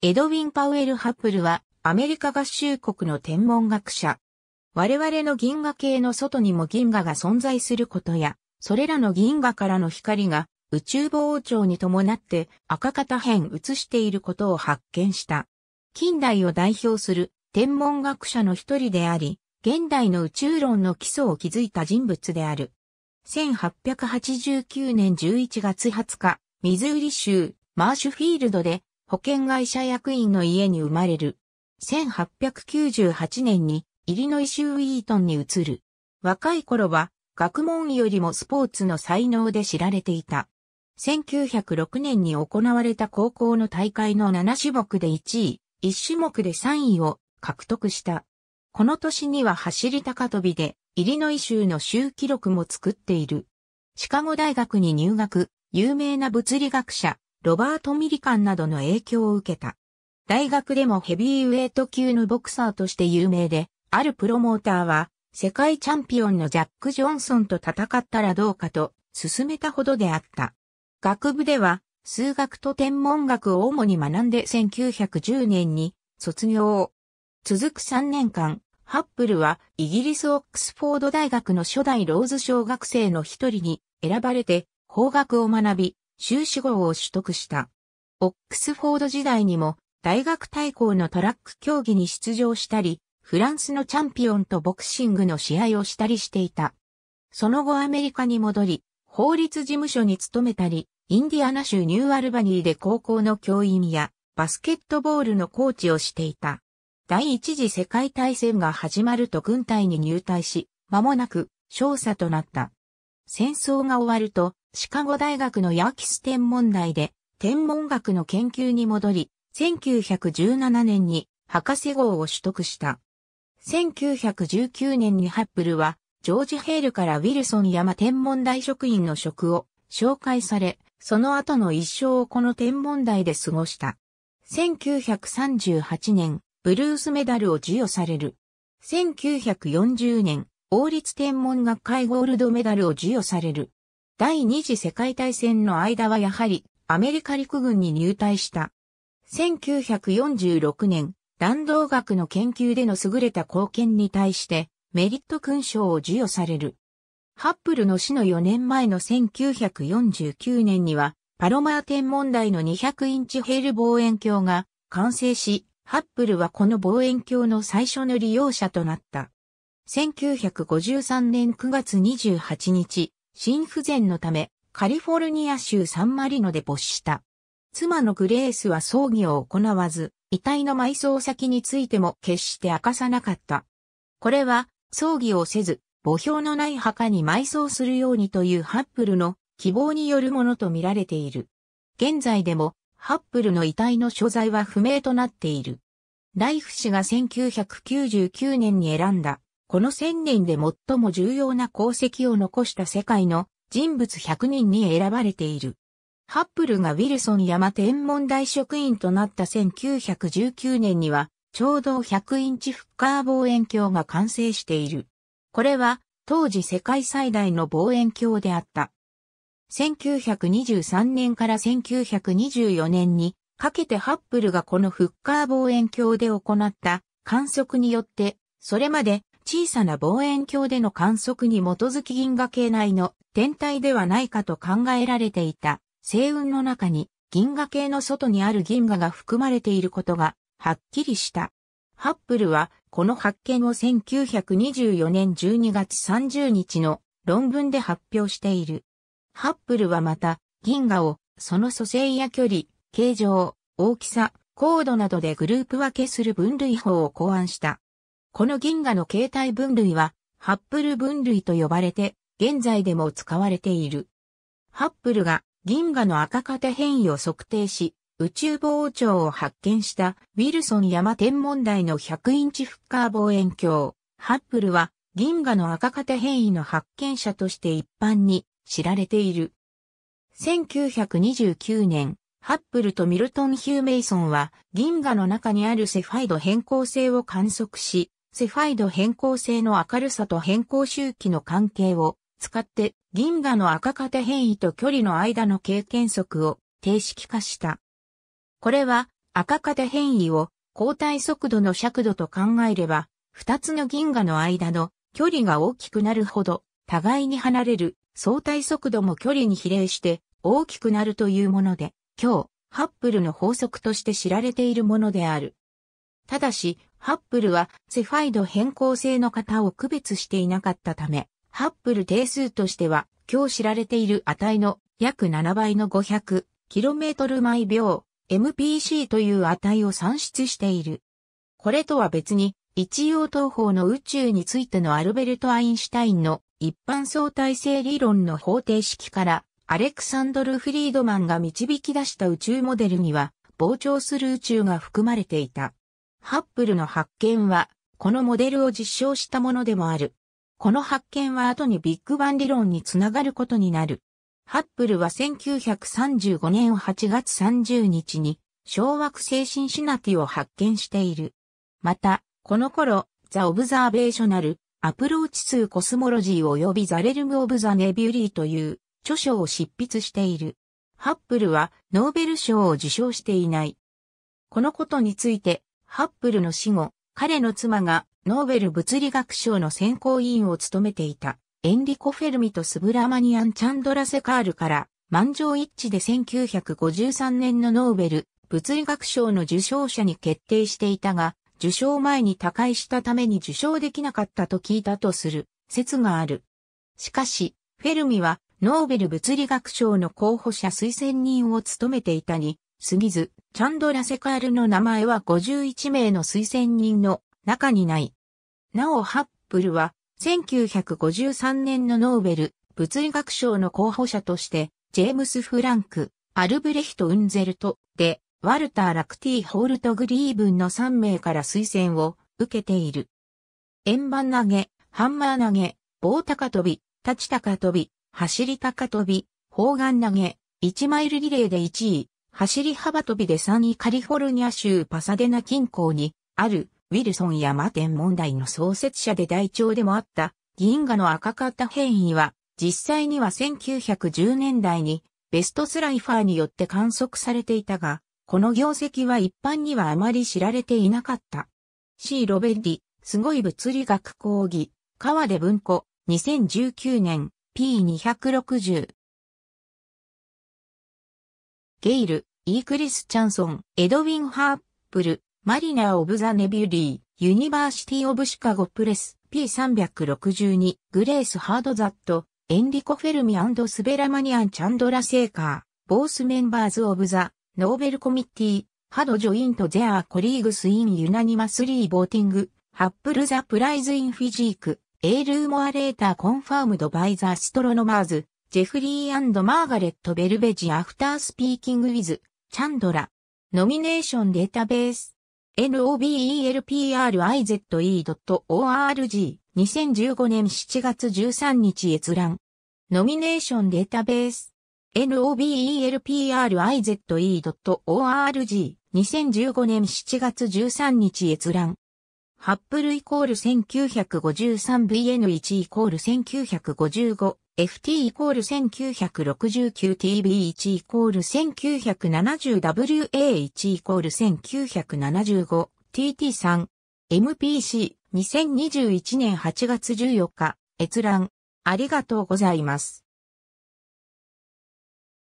エドウィン・パウエル・ハップルはアメリカ合衆国の天文学者。我々の銀河系の外にも銀河が存在することや、それらの銀河からの光が宇宙膨張に伴って赤方辺映していることを発見した。近代を代表する天文学者の一人であり、現代の宇宙論の基礎を築いた人物である。1889年11月20日、ミズーリ州マーシュフィールドで保険会社役員の家に生まれる。1898年にイリノイ州ウィートンに移る。若い頃は学問よりもスポーツの才能で知られていた。1906年に行われた高校の大会の7種目で1位、1種目で3位を獲得した。この年には走り高跳びで、イリノイ州の州記録も作っている。シカゴ大学に入学、有名な物理学者、ロバート・ミリカンなどの影響を受けた。大学でもヘビーウェイト級のボクサーとして有名で、あるプロモーターは、世界チャンピオンのジャック・ジョンソンと戦ったらどうかと、勧めたほどであった。学部では、数学と天文学を主に学んで1910年に卒業を。続く3年間、ハッブルはイギリスオックスフォード大学の初代ローズ小学生の一人に選ばれて法学を学び、修士号を取得した。オックスフォード時代にも大学対抗のトラック競技に出場したり、フランスのチャンピオンとボクシングの試合をしたりしていた。その後アメリカに戻り、法律事務所に勤めたり、インディアナ州ニューアルバニーで高校の教員やバスケットボールのコーチをしていた。第一次世界大戦が始まると軍隊に入隊し、間もなく少佐となった。戦争が終わると、シカゴ大学のヤーキス天文台で、天文学の研究に戻り、1917年に博士号を取得した。1919年にハップルは、ジョージ・ヘールからウィルソン山天文台職員の職を紹介され、その後の一生をこの天文台で過ごした。1938年、ブルースメダルを授与される。1940年、王立天文学会ゴールドメダルを授与される。第二次世界大戦の間はやはりアメリカ陸軍に入隊した。1946年、弾道学の研究での優れた貢献に対してメリット勲章を授与される。ハッブルの死の4年前の1949年には、パロマー天文台の200インチヘール望遠鏡が完成し、ハッブルはこの望遠鏡の最初の利用者となった。1953年9月28日、心不全のため、カリフォルニア州サンマリノで没した。妻のグレースは葬儀を行わず、遺体の埋葬先についても決して明かさなかった。これは、葬儀をせず、墓標のない墓に埋葬するようにというハップルの希望によるものとみられている。現在でも、ハップルの遺体の所在は不明となっている。ライフ氏が1999年に選んだこの千年で最も重要な功績を残した世界の人物100人に選ばれている。ハッブルがウィルソン山天文台職員となった1919年には、ちょうど100インチフッカー望遠鏡が完成している。これは、当時世界最大の望遠鏡であった。1923年から1924年にかけてハッブルがこのフッカー望遠鏡で行った観測によって、それまで小さな望遠鏡での観測に基づき銀河系内の天体ではないかと考えられていた星雲の中に銀河系の外にある銀河が含まれていることがはっきりした。ハッブルはこの発見を1924年12月30日の論文で発表している。ハッブルはまた銀河をその組成や距離、形状、大きさ、高度などでグループ分けする分類法を考案した。この銀河の形態分類は、ハッブル分類と呼ばれて、現在でも使われている。ハッブルが銀河の赤型変異を測定し、宇宙膨張を発見したウィルソン山天文台の100インチフッカー望遠鏡。ハッブルは銀河の赤型変異の発見者として一般に知られている。1929年、ハッブルとミルトン・ヒューメイソンは銀河の中にあるセファイド変更性を観測し、セファイド変更性の明るさと変更周期の関係を使って銀河の赤型変異と距離の間の経験則を定式化した。これは赤型変異を交代速度の尺度と考えれば、二つの銀河の間の距離が大きくなるほど、互いに離れる相対速度も距離に比例して大きくなるというもので、今日、ハッブルの法則として知られているものである。ただし、ハッブルはセファイド変更性の型を区別していなかったため、ハッブル定数としては、今日知られている値の約7倍の 500km 毎秒 MPC という値を算出している。これとは別に、一応東方の宇宙についてのアルベルト・アインシュタインの一般相対性理論の方程式からアレクサンドル・フリードマンが導き出した宇宙モデルには膨張する宇宙が含まれていた。ハッブルの発見は、このモデルを実証したものでもある。この発見は後にビッグバン理論につながることになる。ハッブルは1935年8月30日に小惑星シンシナティを発見している。また、この頃、ザ・オブザーベーショナル、アプローチ数コスモロジー及びザ・レルム・オブ・ザ・ネビュリーという著書を執筆している。ハッブルはノーベル賞を受賞していない。このことについて、ハッブルの死後、彼の妻がノーベル物理学賞の選考委員を務めていたエンリコ・フェルミとスブラマニアン・チャンドラセカールから満場一致で1953年のノーベル物理学賞の受賞者に決定していたが、受賞前に他界したために受賞できなかったと聞いたとする説がある。しかし、フェルミはノーベル物理学賞の候補者推薦人を務めていたに過ぎず、チャンドラセカールの名前は51名の推薦人の中にない。なおハッブルは1953年のノーベル物理学賞の候補者として、ジェームス・フランク、アルブレヒト・ウンゼルト、で、ワルター・ラクティ・ホールト・グリーブンの3名から推薦を受けている。円盤投げ、ハンマー投げ、棒高跳び、立ち高跳び、走り高跳び、砲丸投げ、1マイルリレーで1位、走り幅跳びで3位カリフォルニア州パサデナ近郊にあるウィルソン山天問題の創設者で大長でもあった銀河の赤かった変異は実際には1910年代にベストスライファーによって観測されていたが、この業績は一般にはあまり知られていなかった。C. ロベリ、すごい物理学講義、川出文庫、2019年、P260。ゲイル、イークリス・チャンソン、エドウィン・ハープル、マリナー・オブ・ザ・ネビュリー、ユニバーシティ・オブ・シカゴ・プレス、P362、グレース・ハード・ザット、エンリコ・フェルミスベラマニアン・チャンドラ・セーカー、ボース・メンバーズ・オブ・ザ・ノーベル・コミッティ、ハド・ジョイント・ゼアー・コリーグス・イン・ユナニマス・リー・ボーティング、ハップル・ザ・プライズ・イン・フィジーク、エールー・モア・レーター・コンファームド・バイ・ザ・ストロノマーズ、ジェフリー・マーガレット・ベルベジ・アフター・スピーキング・ウィズ、チャンドラ、ノミネーションデータベース、nobelprize.org、2015年7月13日閲覧。ノミネーションデータベース、nobelprize.org、2015年7月13日閲覧。ハップルイコール 1953VN1 イコール1955 ft イコール 1969tb1 イコール 1970wa1 イコール 1975tt3 MPC 2021年8月14日閲覧ありがとうございます。